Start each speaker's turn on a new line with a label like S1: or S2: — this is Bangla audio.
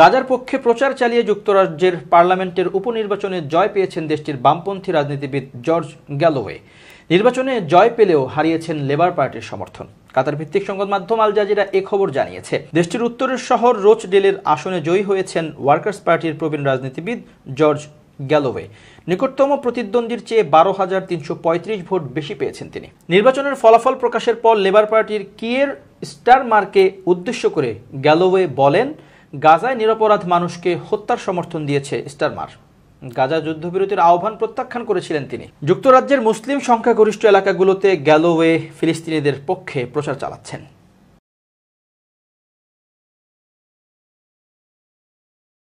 S1: গাজার পক্ষে প্রচার চালিয়ে যুক্তরাজ্যের পার্লামেন্টের উপনির্বাচনে জয় পেয়েছেন দেশটির বামপন্থী রাজনীতিবিদ জর্জ গ্যালোওয়ে নির্বাচনে জয় পেলেও হারিয়েছেন লেবার পার্টির সমর্থন কাতার ভিত্তিক সংবাদ মাধ্যম আল জাজিরা এ খবর জানিয়েছে দেশটির উত্তরের শহর রোচ ডেলের আসনে জয়ী হয়েছেন ওয়ার্কার্স পার্টির প্রবীণ রাজনীতিবিদ জর্জ গ্যালোওয়ে নিকটতম প্রতিদ্বন্দ্বীর চেয়ে বারো হাজার তিনশো পঁয়ত্রিশ ভোট বেশি পেয়েছেন তিনি নির্বাচনের ফলাফল প্রকাশের পর লেবার পার্টির কিয়ের স্টার মার্কে উদ্দেশ্য করে গ্যালোওয়ে বলেন গাজায় নিরপরাধ মানুষকে হত্যার সমর্থন দিয়েছে স্টারমার গাজা যুদ্ধবিরতির আহ্বান প্রত্যাখ্যান করেছিলেন তিনি যুক্তরাজ্যের মুসলিম সংখ্যাগরিষ্ঠ এলাকাগুলোতে গ্যালোওয়ে ফিলিস্তিনিদের পক্ষে প্রচার চালাচ্ছেন